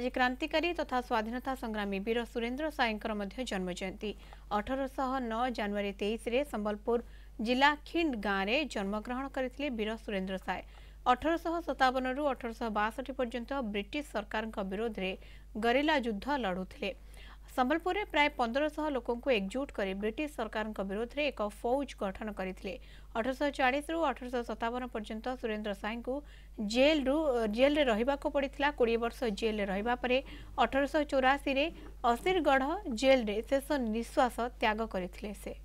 আজ ক্রান্তিকারী তথা স্বাধীনতা সংগ্রামী বীর সুরেন্দ্র সায়েঙ্কর জন্ম জয়ন্তী অঠরশহ নয় জানুয়ারি তেইশে সম্বলপুর জেলা খিন্ড গাঁরে জন্মগ্রহণ করে বীর সুরেন্দ্র সায় ଅଠରଶହ ସତାବନରୁ ଅଠରଶହ ବାଷଠି ପର୍ଯ୍ୟନ୍ତ ବ୍ରିଟିଶ ସରକାରଙ୍କ ବିରୋଧରେ ଗରିଲା ଯୁଦ୍ଧ ଲଢ଼ୁଥିଲେ सम्बलपुर प्राय पन्ध्र शो एकजुट गरि ब्रिटिस सरकारको विरोधले एक फौज गठन गरि अठर सय चालिस अठर सौ जेल पर्यन्त सुरेन्द्र साई्रु जे र कि वर्ष जेल्रे रौराशी असीरगढ़ जेल शेस निश्वास त्याग गरि